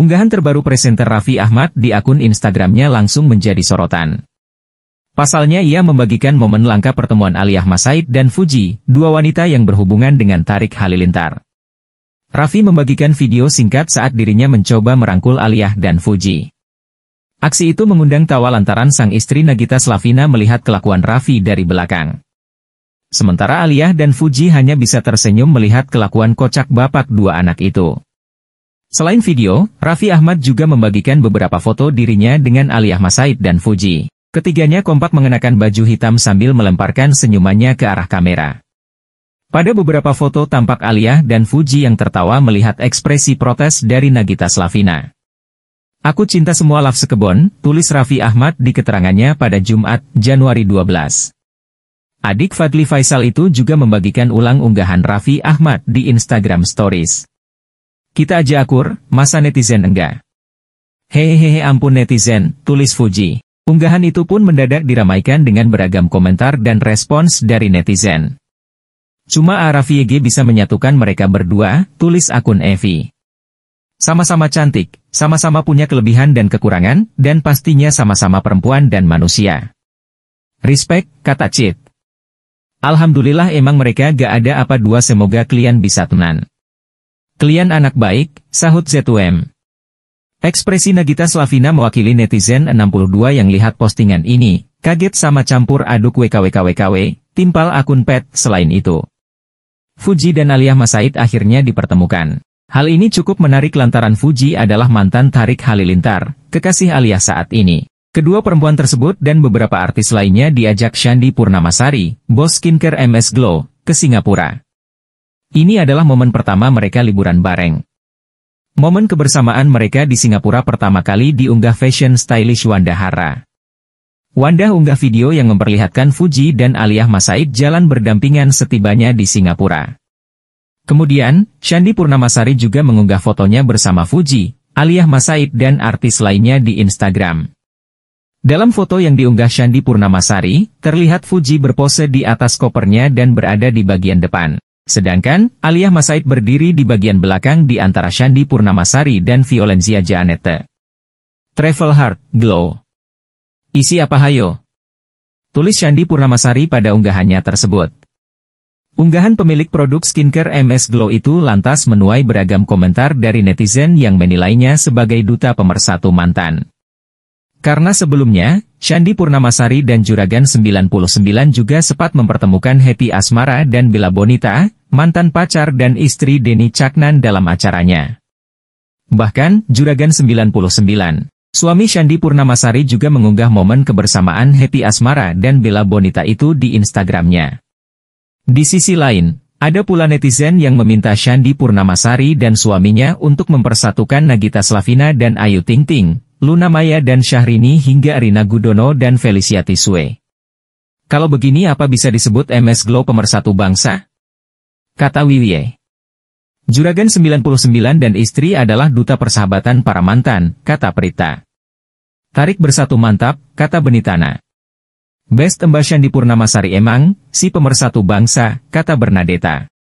Unggahan terbaru presenter Raffi Ahmad di akun Instagramnya langsung menjadi sorotan. Pasalnya ia membagikan momen langka pertemuan Aliyah Masaid dan Fuji, dua wanita yang berhubungan dengan Tarik Halilintar. Raffi membagikan video singkat saat dirinya mencoba merangkul Aliyah dan Fuji. Aksi itu mengundang tawa lantaran sang istri Nagita Slavina melihat kelakuan Raffi dari belakang. Sementara Aliyah dan Fuji hanya bisa tersenyum melihat kelakuan kocak bapak dua anak itu. Selain video, Raffi Ahmad juga membagikan beberapa foto dirinya dengan Ali Ahmad Said dan Fuji. Ketiganya kompak mengenakan baju hitam sambil melemparkan senyumannya ke arah kamera. Pada beberapa foto tampak Aliyah dan Fuji yang tertawa melihat ekspresi protes dari Nagita Slavina. Aku cinta semua love sekebon, tulis Raffi Ahmad di keterangannya pada Jumat, Januari 12. Adik Fadli Faisal itu juga membagikan ulang unggahan Raffi Ahmad di Instagram Stories. Kita aja akur, masa netizen enggak? Hehehe ampun netizen, tulis Fuji. Unggahan itu pun mendadak diramaikan dengan beragam komentar dan respons dari netizen. Cuma Araf YG bisa menyatukan mereka berdua, tulis akun Evi. Sama-sama cantik, sama-sama punya kelebihan dan kekurangan, dan pastinya sama-sama perempuan dan manusia. Respect, kata Cit. Alhamdulillah emang mereka gak ada apa dua semoga kalian bisa tenang. Kalian anak baik, sahut ZUM. Ekspresi Nagita Slavina mewakili netizen 62 yang lihat postingan ini, kaget sama campur aduk WKWKWKW, timpal akun pet selain itu. Fuji dan Aliyah Masaid akhirnya dipertemukan. Hal ini cukup menarik lantaran Fuji adalah mantan Tarik Halilintar, kekasih Aliyah saat ini. Kedua perempuan tersebut dan beberapa artis lainnya diajak Shandi Purnamasari, bos skincare MS Glow, ke Singapura. Ini adalah momen pertama mereka liburan bareng. Momen kebersamaan mereka di Singapura pertama kali diunggah fashion stylish Wanda Hara. Wanda unggah video yang memperlihatkan Fuji dan Aliyah Masaid jalan berdampingan setibanya di Singapura. Kemudian, Shandi Purnamasari juga mengunggah fotonya bersama Fuji, Aliyah Masaid dan artis lainnya di Instagram. Dalam foto yang diunggah Shandi Purnamasari, terlihat Fuji berpose di atas kopernya dan berada di bagian depan. Sedangkan, Aliyah Masaid berdiri di bagian belakang di antara Shandi Purnamasari dan Violenzia Janete. Travel Heart, Glow. Isi apa hayo? Tulis Shandi Purnamasari pada unggahannya tersebut. Unggahan pemilik produk skincare MS Glow itu lantas menuai beragam komentar dari netizen yang menilainya sebagai duta pemersatu mantan. Karena sebelumnya, Shandi Purnamasari dan Juragan 99 juga sempat mempertemukan Happy Asmara dan Bila Bonita, mantan pacar dan istri Denny Caknan dalam acaranya. Bahkan, Juragan 99, suami Shandi Purnamasari juga mengunggah momen kebersamaan Happy Asmara dan Bella Bonita itu di Instagramnya. Di sisi lain, ada pula netizen yang meminta Shandi Purnamasari dan suaminya untuk mempersatukan Nagita Slavina dan Ayu Ting Ting, Luna Maya dan Syahrini hingga Rina Gudono dan Felicia Tiswe. Kalau begini apa bisa disebut MS Glow pemersatu bangsa? kata Wiwie. Juragan 99 dan istri adalah duta persahabatan para mantan, kata Perita. Tarik bersatu mantap, kata Benitana. Best Embasyan di Purnamasari emang, si pemersatu bangsa, kata Bernadetta.